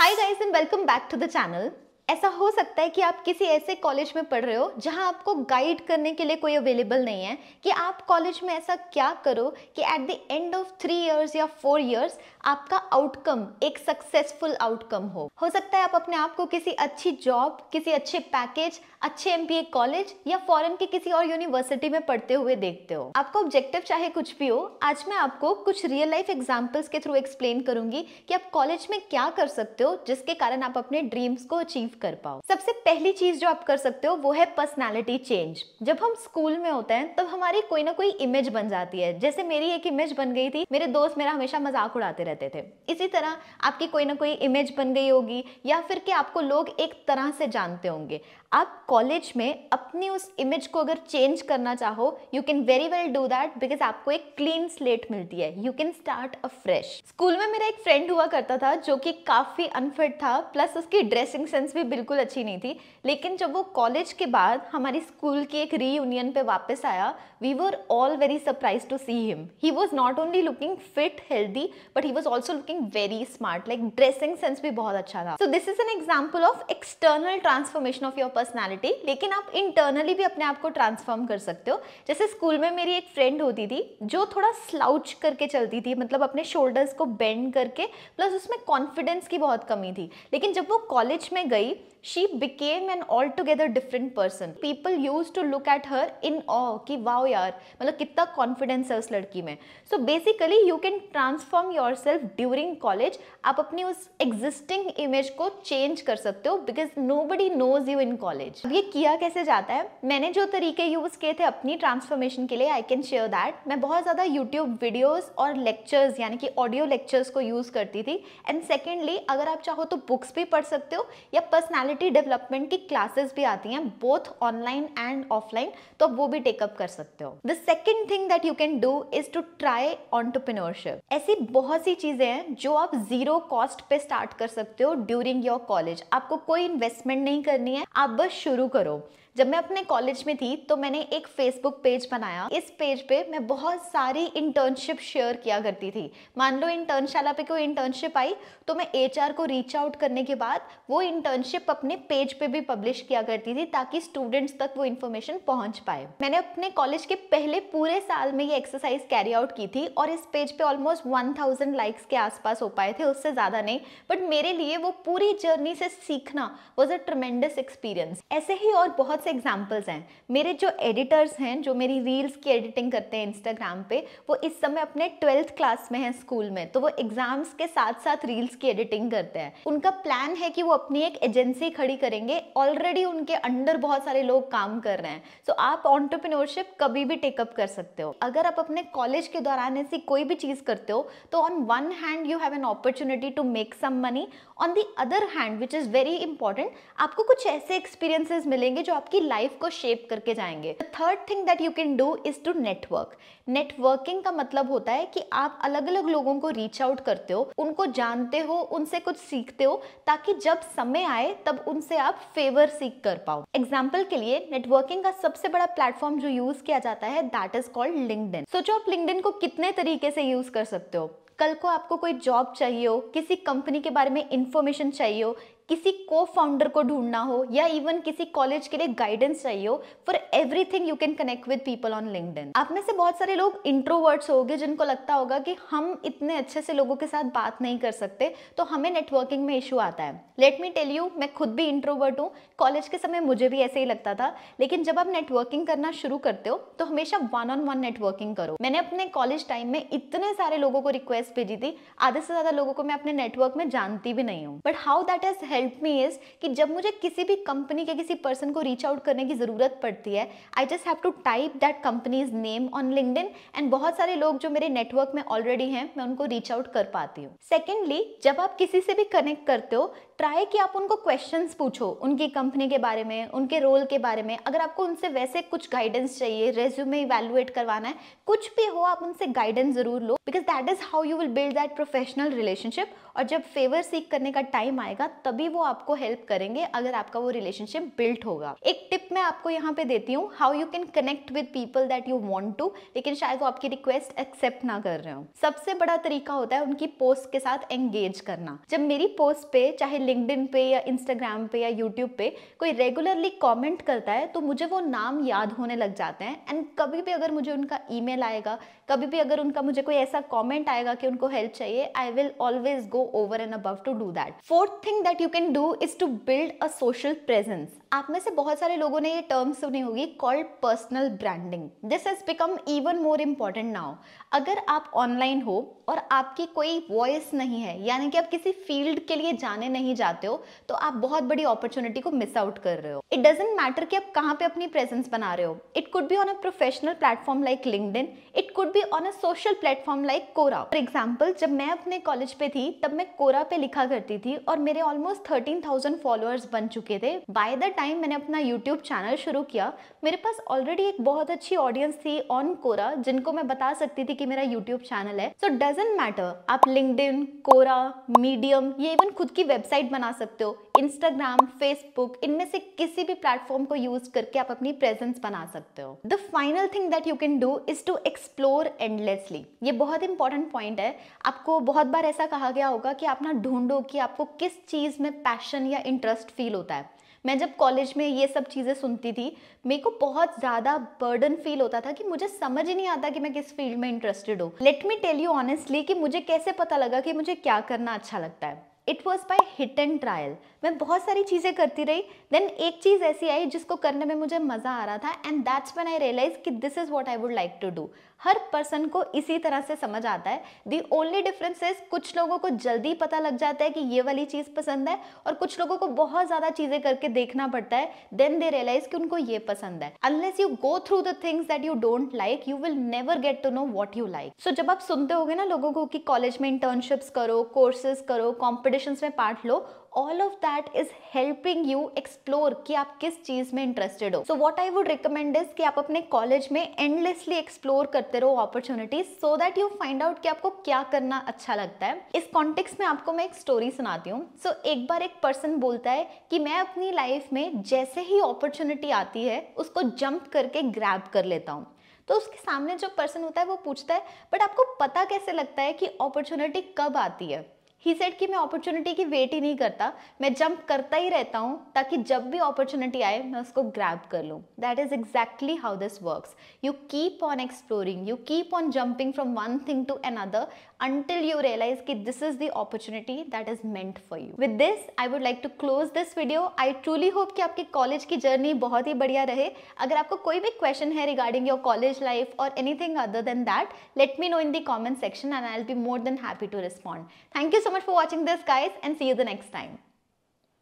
Hi guys and welcome back to the channel. ऐसा हो सकता है कि आप किसी ऐसे कॉलेज में पढ़ रहे हो जहां आपको गाइड करने के लिए कोई अवेलेबल नहीं है कि आप कॉलेज में ऐसा क्या करो कि at the end of three years या फोर इयर्स आपका आउटकम एक सक्सेसफुल आउटकम हो हो सकता है आप अपने आप को किसी अच्छी जॉब किसी अच्छे पैकेज अच्छे एम कॉलेज या फॉरन के किसी और यूनिवर्सिटी में पढ़ते हुए देखते हो आपका ऑब्जेक्टिव चाहे कुछ भी हो आज मैं आपको कुछ रियल लाइफ एग्जाम्पल्स के थ्रू एक्सप्लेन करूंगी कि आप कॉलेज में क्या कर सकते हो जिसके कारण आप अपने ड्रीम्स को अचीव कर पाओ सबसे पहली चीज जो आप कर सकते हो वो है पर्सनालिटी चेंज जब हम स्कूल में होते हैं तब हमारी कोई ना कोई इमेज बन जाती है जैसे मेरी एक इमेज बन गई थी मेरे दोस्त मेरा हमेशा मजाक उड़ाते रहते थे इसी तरह आपकी कोई ना कोई इमेज बन गई होगी या फिर कि आपको लोग एक तरह से जानते होंगे आप कॉलेज में अपनी उस इमेज को अगर चेंज करना चाहो you can very well do that because आपको एक क्लीन स्लेट मिलती है you can start a fresh school में मेरा एक फ्रेंड हुआ करता था जो कि काफी अनफिट था प्लस उसकी ड्रेसिंग सेंस भी बिल्कुल अच्छी नहीं थी लेकिन जब वो कॉलेज के बाद हमारी स्कूल के एक रीयूनियन पे वापस आया we were all very surprise to see him he was not only looking fit healthy but he was also looking very smart like dressing sense भी बहुत अच्छा था so this is an example of external transformation of your personality लेकिन आप internally भी अपने आप को ट्रांसफॉर्म कर सकते हो जैसे स्कूल में मेरी एक फ्रेंड होती थी जो थोड़ा स्लाउच करके चलती थी मतलब अपने शोल्डर्स को बेंड करके प्लस उसमें कॉन्फिडेंस की बहुत कमी थी लेकिन जब वो कॉलेज में गई she became an altogether different person. People used to look at her in awe कि wow यार मतलब कितना confidence है उस लड़की में. So basically you can transform yourself during college. आप अपनी उस existing image को change कर सकते हो because nobody knows you in college. अब ये किया कैसे जाता है मैंने जो तरीके यूज़ किए थे अपनी ट्रांसफॉर्मेशन के लिए आई कैन शेयर दैट मैं बहुत ज़्यादा यूट्यूब वीडियोज़ और लेक्चर्स यानी कि ऑडियो लेक्चर्स को यूज़ करती थी एंड सेकेंडली अगर आप चाहो तो बुक्स भी पढ़ सकते हो या बस पर्सनालिटी डेवलपमेंट की क्लासेस भी आती हैं बोथ ऑनलाइन एंड ऑफलाइन तो आप वो भी टेकअप कर सकते हो the second thing that you can do is to try entrepreneurship ऐसी बहुत सी चीजें हैं जो आप जीरो कॉस्ट पे स्टार्ट कर सकते हो ड्यूरिंग योर कॉलेज आपको कोई इन्वेस्टमेंट नहीं करनी है आप बस शुरू करो जब मैं अपने कॉलेज में थी तो मैंने एक फेसबुक पेज बनाया इस पेज पे मैं बहुत सारी इंटर्नशिप शेयर किया करती थी मान लो इंटर्नशाला पे कोई इंटर्नशिप आई तो मैं एच को रीच आउट करने के बाद वो इंटर्नशिप अपने पेज पे भी पब्लिश किया करती थी ताकि स्टूडेंट्स तक वो इन्फॉर्मेशन पहुंच पाए मैंने अपने कॉलेज के पहले पूरे साल में ये एक्सरसाइज कैरी आउट की थी और इस पेज पे ऑलमोस्ट थाउजेंड लाइक्स के आसपास हो पाए थे उससे ज़्यादा नहीं बट मेरे लिए वो पूरी जर्नी से सीखना वॉज अ ट्रमेंडस एक्सपीरियंस ऐसे ही और बहुत से एग्जाम्पल्स हैं मेरे जो एडिटर्स हैं जो मेरी रील्स की एडिटिंग करते हैं इंस्टाग्राम पे वो इस समय अपने ट्वेल्थ क्लास में हैं स्कूल में तो वो एग्जाम्स के साथ साथ रील्स की एडिटिंग करते हैं उनका प्लान है कि वो अपनी एक एजेंसी खड़ी करेंगे ऑलरेडी उनके अंडर बहुत सारे लोग काम कर रहे हैं सो so, आप ऑन्टरप्रिनोरशिप कभी भी टेकअप कर सकते हो अगर आप अपने कॉलेज के दौरान ऐसी कोई भी चीज़ करते हो तो on one hand you have an opportunity to make some money on the other hand which is very important आपको कुछ ऐसे एक्सपीरियंसेस मिलेंगे जो आप आपकी लाइफ को शेप करके जाएंगे third thing that you can do is to network networking का मतलब होता है कि आप अलग अलग लोगों को रीच आउट करते हो उनको जानते हो उनसे कुछ सीखते हो ताकि जब समय आए तब उनसे आप फेवर सीख कर पाओ एग्जाम्पल के लिए नेटवर्किंग का सबसे बड़ा प्लेटफॉर्म जो यूज किया जाता है दैट इज कॉल्ड लिंकड सोचो आप लिंकड को कितने तरीके से यूज कर सकते हो कल को आपको कोई जॉब चाहिए हो किसी कंपनी के बारे में इंफॉर्मेशन चाहिए हो किसी को फाउंडर को ढूंढना हो या इवन किसी कॉलेज के लिए गाइडेंस चाहिए हो for everything you can connect with people on LinkedIn आप में से बहुत सारे लोग इंट्रोवर्ट्स होंगे जिनको लगता होगा कि हम इतने अच्छे से लोगों के साथ बात नहीं कर सकते तो हमें नेटवर्किंग में इशू आता है लेट मी टेल यू मैं खुद भी इंट्रोवर्ट हूँ कॉलेज के समय मुझे भी ऐसे ही लगता था लेकिन जब आप नेटवर्किंग करना शुरू करते हो तो हमेशा वन ऑन वन नेटवर्किंग करो मैंने अपने कॉलेज टाइम में इतने सारे लोगों को रिक्वेस्ट भेजी थी आधे से ज्यादा लोगों को मैं अपने नेटवर्क में जानती भी नहीं हूँ but how that is help me is कि जब मुझे किसी भी कंपनी के किसी पर्सन को रीच आउट करने की ज़रूरत पड़ती है I just have to type that companies name on LinkedIn and बहुत सारे लोग जो मेरे नेटवर्क में ऑलरेडी हैं मैं उनको रीच आउट कर पाती हूँ सेकेंडली जब आप किसी से भी कनेक्ट करते हो ट्राई कि आप उनको क्वेश्चंस पूछो उनकी कंपनी के बारे में उनके रोल के बारे में अगर आपको उनसे वैसे कुछ गाइडेंस चाहिए रेज्यूमे इवेलुएट करवाना है कुछ भी हो आप उनसे गाइडेंस ज़रूर लो because that is how you will build that professional relationship और जब फेवर सीक करने का टाइम आएगा तभी वो आपको हेल्प करेंगे अगर आपका वो रिलेशनशिप बिल्ड होगा एक टिप मैं आपको यहाँ पे देती हूँ how you can connect with people that you want to लेकिन शायद वो आपकी रिक्वेस्ट एक्सेप्ट ना कर रहे हो सबसे बड़ा तरीका होता है उनकी पोस्ट के साथ एंगेज करना जब मेरी पोस्ट पे चाहे लिंकडिन पे या इंस्टाग्राम पे या यूट्यूब पे कोई रेगुलरली कमेंट करता है तो मुझे वो नाम याद होने लग जाते हैं एंड कभी भी अगर मुझे उनका ईमेल आएगा कभी भी अगर उनका मुझे कोई ऐसा कॉमेंट आएगा कि उनको हेल्प चाहिए I will always go over and above to do that fourth thing that you can do is to build a social presence आप में से बहुत सारे लोगों ने ये टर्म सुनी होगी called personal branding this has become even more important now अगर आप ऑनलाइन हो और आपकी कोई वॉइस नहीं है यानी कि आप किसी फील्ड के लिए जाने नहीं जाते हो तो आप बहुत बड़ी अपॉर्चुनिटी को मिस आउट कर रहे हो इट डजेंट मैटर कि आप कहाँ पे अपनी प्रेजेंस बना रहे हो it could be on a professional platform like LinkedIn it could be on a social platform like Quora for example जब मैं अपने कॉलेज पे थी तब मैं कोरा पे लिखा करती थी और मेरे ऑलमोस्ट थर्टीन थाउजेंड फॉलोअर्स बन चुके थे बाय द टाइम मैंने अपना यूट्यूब चैनल शुरू किया मेरे पास ऑलरेडी एक बहुत अच्छी ऑडियंस थी ऑन कोरा जिनको मैं बता सकती थी कि मेरा यूट्यूब चैनल है सो डजेंट मैटर आप लिंकड इन कोरा मीडियम ये इवन खुद की वेबसाइट वेबसाइट बना सकते हो इंस्टाग्राम फेसबुक इनमें से किसी भी प्लेटफॉर्म को यूज करके आप अपनी प्रेजेंस बना सकते हो the final thing that you can do is to explore endlessly ये बहुत इंपॉर्टेंट पॉइंट है आपको बहुत बार ऐसा कहा गया होगा कि आप ना ढूंढो कि आपको किस चीज़ में पैशन या इंटरेस्ट फील होता है मैं जब कॉलेज में ये सब चीज़ें सुनती थी मेरे को बहुत ज़्यादा बर्डन फील होता था कि मुझे समझ ही नहीं आता कि मैं किस फील्ड में इंटरेस्टेड हूँ let me tell you honestly कि मुझे कैसे पता लगा कि मुझे क्या करना अच्छा लगता है it was by hit and trial मैं बहुत सारी चीज़ें करती रही देन एक चीज़ ऐसी आई जिसको करने में मुझे मज़ा आ रहा था and that's when I realise कि this is what I would like to do हर पर्सन को इसी तरह से समझ आता है दी ओनली डिफरेंस इज कुछ लोगों को जल्दी पता लग जाता है कि ये वाली चीज़ पसंद है और कुछ लोगों को बहुत ज़्यादा चीज़ें करके देखना पड़ता है देन दे रियलाइज कि उनको ये पसंद है unless you go through the things that you don't like you will never get to know what you like so जब आप सुनते होगे ना लोगों को कि कॉलेज में इंटर्नशिप्स करो कोर्सेज करो कॉम्पिटिशन में पार्ट लो all of that is helping you explore कि आप किस चीज में इंटरेस्टेड हो so what I would recommend is कि आप अपने कॉलेज में एंडलेसली एक्सप्लोर करते रहो opportunities so that you find out कि आपको क्या करना अच्छा लगता है इस कॉन्टेक्स में आपको मैं एक स्टोरी सुनाती हूँ सो so, एक बार एक पर्सन बोलता है कि मैं अपनी लाइफ में जैसे ही अपॉर्चुनिटी आती है उसको जंप करके ग्रैब कर लेता हूँ तो उसके सामने जो पर्सन होता है वो पूछता है बट आपको पता कैसे लगता है कि अपॉर्चुनिटी कब आती है ही सेट कि मैं अपॉर्चुनिटी की वेट ही नहीं करता मैं जंप करता ही रहता हूँ ताकि जब भी अपॉर्चुनिटी आए मैं उसको ग्रैब कर लूँ that is exactly how this works you keep on exploring you keep on jumping from one thing to another until you realise कि this is the opportunity that is meant for you with this I would like to close this video I truly hope कि आपकी college की journey बहुत ही बढ़िया रहे अगर आपको कोई भी क्वेश्चन है रिगार्डिंग योर कॉलेज लाइफ और anything other than that let me know in the comment section and I will be more than happy to respond thank you so much for watching this guys and see you the next time.